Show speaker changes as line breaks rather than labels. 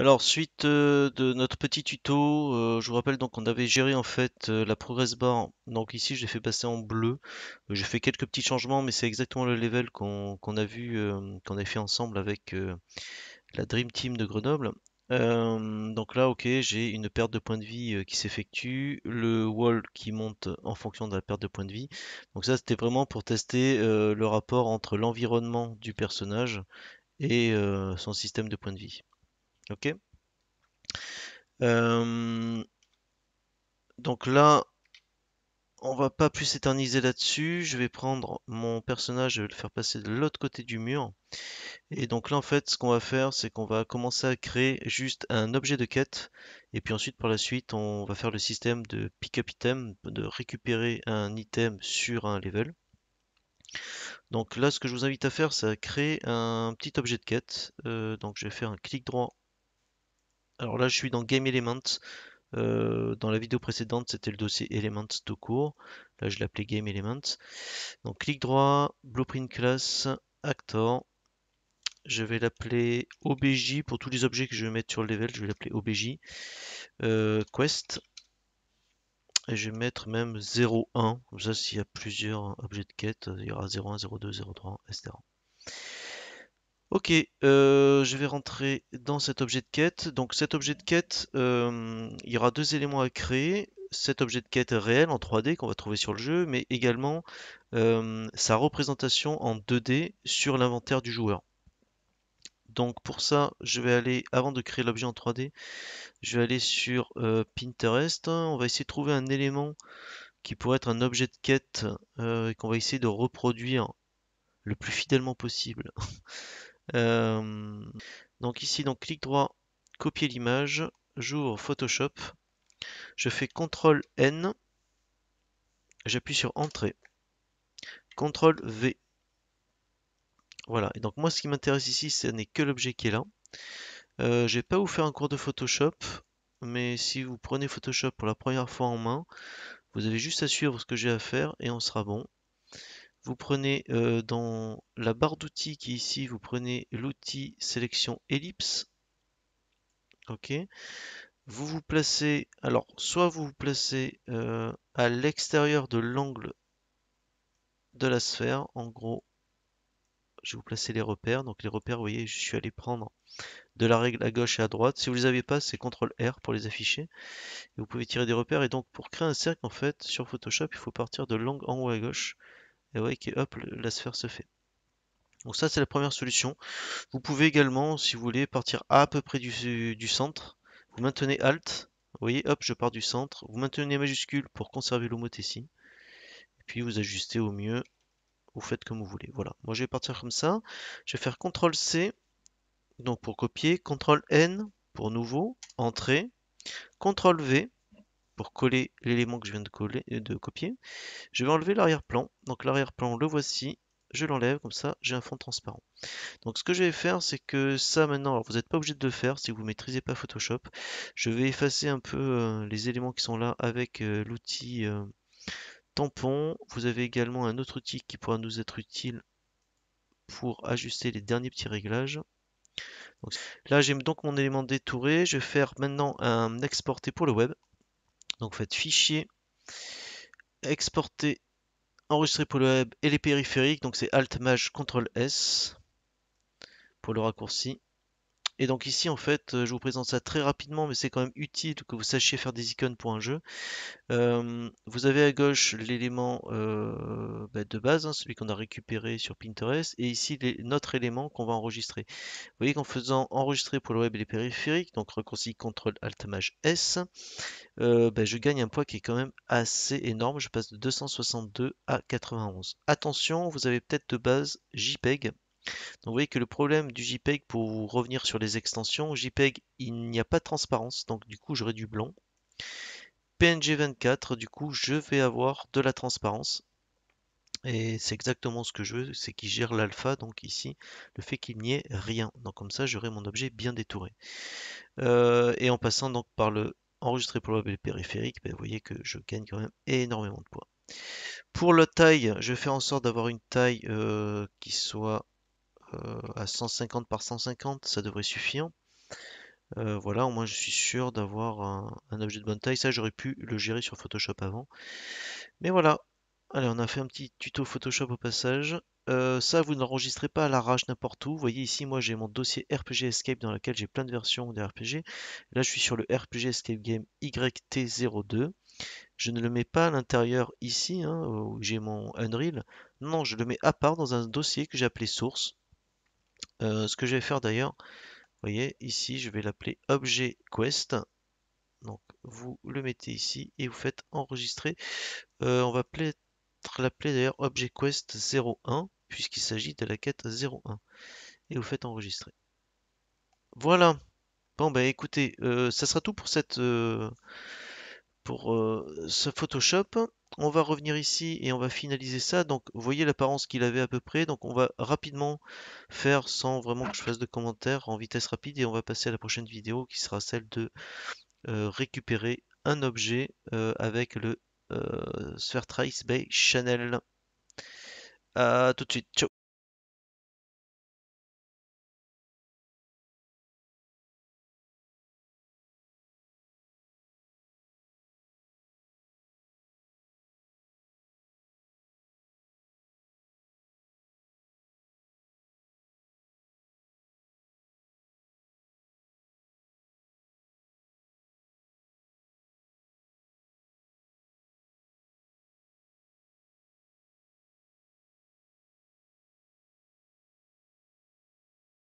Alors, suite euh, de notre petit tuto, euh, je vous rappelle donc qu'on avait géré en fait euh, la progress bar. Donc ici, je l'ai fait passer en bleu. J'ai fait quelques petits changements, mais c'est exactement le level qu'on a vu, qu'on a fait ensemble avec la Dream Team de Grenoble. donc là, ok, j'ai une perte de points de vie qui s'effectue, le wall qui monte en fonction de la perte de points de vie. Donc ça, c'était vraiment pour tester le rapport entre l'environnement du personnage et son système de points de vie. Ok euh, Donc là, on va pas plus s'éterniser là-dessus. Je vais prendre mon personnage, je le faire passer de l'autre côté du mur. Et donc là, en fait, ce qu'on va faire, c'est qu'on va commencer à créer juste un objet de quête. Et puis ensuite, par la suite, on va faire le système de pick-up item, de récupérer un item sur un level. Donc là, ce que je vous invite à faire, c'est à créer un petit objet de quête. Euh, donc je vais faire un clic droit alors là, je suis dans Game Elements. Euh, dans la vidéo précédente, c'était le dossier Elements tout court. Là, je l'appelais Game Elements. Donc, clic droit, Blueprint Class, Actor. Je vais l'appeler OBJ pour tous les objets que je vais mettre sur le level. Je vais l'appeler OBJ. Euh, quest. Et je vais mettre même 01. Comme ça, s'il y a plusieurs objets de quête, il y aura 01, 02, 03, etc. Ok, euh, je vais rentrer dans cet objet de quête. Donc cet objet de quête, euh, il y aura deux éléments à créer. Cet objet de quête réel en 3D qu'on va trouver sur le jeu, mais également euh, sa représentation en 2D sur l'inventaire du joueur. Donc pour ça, je vais aller, avant de créer l'objet en 3D, je vais aller sur Pinterest. On va essayer de trouver un élément qui pourrait être un objet de quête et qu'on va essayer de reproduire le plus fidèlement possible. Euh, donc ici, donc clic droit, copier l'image, j'ouvre Photoshop, je fais CTRL N, j'appuie sur Entrée, CTRL V. Voilà, et donc moi ce qui m'intéresse ici, ce n'est que l'objet qui est là. Euh, je vais pas vous faire un cours de Photoshop, mais si vous prenez Photoshop pour la première fois en main, vous avez juste à suivre ce que j'ai à faire et on sera bon vous prenez euh, dans la barre d'outils qui est ici, vous prenez l'outil sélection ellipse. Ok. Vous vous placez, alors soit vous vous placez euh, à l'extérieur de l'angle de la sphère, en gros, je vais vous placer les repères. Donc les repères, vous voyez, je suis allé prendre de la règle à gauche et à droite. Si vous ne les avez pas, c'est CTRL R pour les afficher. vous pouvez tirer des repères. Et donc pour créer un cercle, en fait, sur Photoshop, il faut partir de l'angle en haut à gauche et voyez hop, la sphère se fait. Donc ça c'est la première solution. Vous pouvez également, si vous voulez, partir à peu près du, centre. Vous maintenez Alt, vous voyez, hop, je pars du centre. Vous maintenez majuscule pour conserver l'homothétie. Et puis vous ajustez au mieux, vous faites comme vous voulez. Voilà, moi je vais partir comme ça. Je vais faire CTRL-C, donc pour copier, CTRL-N pour nouveau, entrée, CTRL-V pour coller l'élément que je viens de, coller, euh, de copier. Je vais enlever l'arrière-plan. Donc l'arrière-plan, le voici. Je l'enlève, comme ça j'ai un fond transparent. Donc ce que je vais faire, c'est que ça maintenant, alors vous n'êtes pas obligé de le faire si vous ne maîtrisez pas Photoshop. Je vais effacer un peu euh, les éléments qui sont là avec euh, l'outil tampon. Vous avez également un autre outil qui pourra nous être utile pour ajuster les derniers petits réglages. là j'ai donc mon élément détouré, je vais faire maintenant un exporter pour le web. Donc faites fichier, exporter, enregistrer pour le web et les périphériques. Donc c'est Alt Maj Ctrl S pour le raccourci. Et donc ici, en fait, euh, je vous présente ça très rapidement, mais c'est quand même utile que vous sachiez faire des icônes pour un jeu. Euh, vous avez à gauche l'élément euh, bah, de base, hein, celui qu'on a récupéré sur Pinterest, et ici les, notre élément qu'on va enregistrer. Vous voyez qu'en faisant enregistrer pour le web et les périphériques, donc raccourci CTRL ALT MAJ S, bah, je gagne un poids qui est quand même assez énorme. Je passe de 262 à 91. Attention, vous avez peut-être de base JPEG donc vous voyez que le problème du JPEG, pour revenir sur les extensions, JPEG, il n'y a pas de transparence, donc du coup j'aurai du blanc. PNG 24, du coup je vais avoir de la transparence. Et c'est exactement ce que je veux, c'est qu'il gère l'alpha, donc ici, le fait qu'il n'y ait rien. Donc comme ça, j'aurai mon objet bien détouré. Euh, et en passant donc par le enregistrer pour le périphérique, ben, vous voyez que je gagne quand même énormément de poids. Pour la taille, je fais en sorte d'avoir une taille euh, qui soit euh, à 150 par 150, ça devrait suffire. Euh, voilà, au moins je suis sûr d'avoir un, objet de bonne taille. Ça, j'aurais pu le gérer sur Photoshop avant. Mais voilà. Allez, on a fait un petit tuto Photoshop au passage. Euh, ça, vous n'enregistrez pas à l'arrache n'importe où. Vous voyez ici, moi, j'ai mon dossier RPG Escape dans lequel j'ai plein de versions des RPG. Là, je suis sur le RPG Escape Game YT02. Je ne le mets pas à l'intérieur ici, hein, où j'ai mon Unreal. Non, je le mets à part dans un dossier que j'ai appelé Source. Euh, ce que je vais faire d'ailleurs, vous voyez, ici, je vais l'appeler objet quest. Donc, vous le mettez ici et vous faites enregistrer. Euh, on va l'appeler d'ailleurs objet quest 01, puisqu'il s'agit de la quête 01. Et vous faites enregistrer. Voilà. Bon, bah écoutez, euh, ça sera tout pour cette... pour ce Photoshop on va revenir ici et on va finaliser ça. Donc vous voyez l'apparence qu'il avait à peu près. Donc on va rapidement faire sans vraiment que je fasse de commentaires en vitesse rapide et on va passer à la prochaine vidéo qui sera celle de euh, récupérer un objet euh, avec le euh, Sphere Trace Bay Channel. A tout de suite, ciao